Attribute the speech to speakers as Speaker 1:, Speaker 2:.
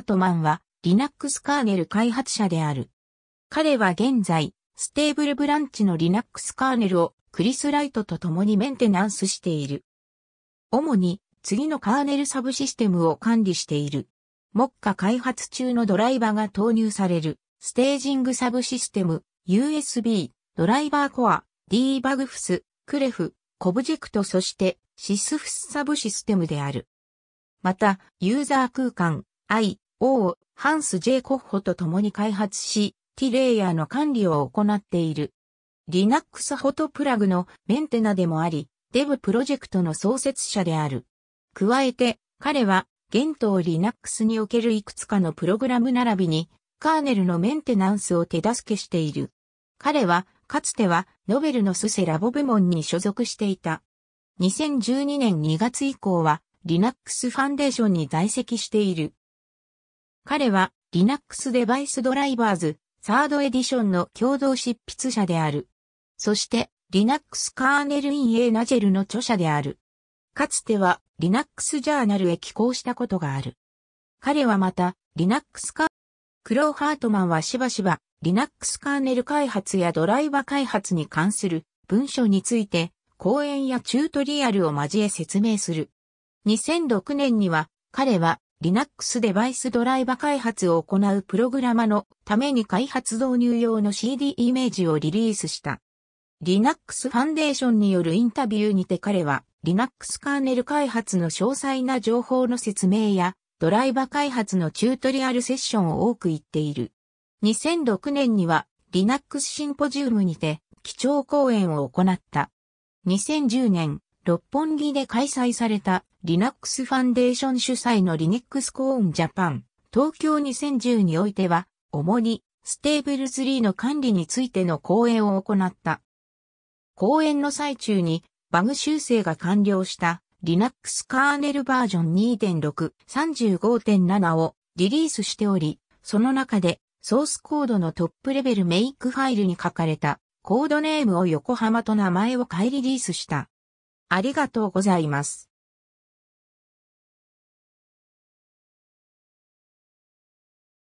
Speaker 1: ートマンは Linux カーネル開発者である。彼は現在、ステーブルブランチの Linux カーネルをクリス・ライトと共にメンテナンスしている。主に次のカーネルサブシステムを管理している。目下開発中のドライバが投入される、ステージングサブシステム、USB、ドライバーコア、dbugfs、クレフ、コブジェクトそして、sysfs サブシステムである。また、ユーザー空間、i、王、ハンス・ジェイ・コッホと共に開発し、ティレイヤーの管理を行っている。Linux フォトプラグのメンテナでもあり、デブプロジェクトの創設者である。加えて、彼は、現当 Linux におけるいくつかのプログラム並びに、カーネルのメンテナンスを手助けしている。彼は、かつては、ノベルのスセラボ部門に所属していた。2012年2月以降は、Linux ファンデーションに在籍している。彼は Linux デバイスドライバーズサードエディションの共同執筆者である。そして Linux カーネルインエーナジェルの著者である。かつては Linux ジャーナルへ寄稿したことがある。彼はまた Linux カークローハートマンはしばしば Linux カーネル開発やドライバー開発に関する文書について講演やチュートリアルを交え説明する。2006年には彼は Linux デバイスドライバ開発を行うプログラマのために開発導入用の CD イメージをリリースした。Linux ファンデーションによるインタビューにて彼は Linux カーネル開発の詳細な情報の説明やドライバ開発のチュートリアルセッションを多く言っている。2006年には Linux シンポジウムにて基調講演を行った。2010年、六本木で開催された Linux ファンデーション主催の LinuxCon Japan 東京2010においては、主にステーブル3の管理についての講演を行った。講演の最中にバグ修正が完了した Linux カーネルバージョン2.635.7をリリースしており、その中でソースコードのトップレベルメイクファイルに書かれたコードネームを横浜と名前をい、リリースした。ありがとうございます。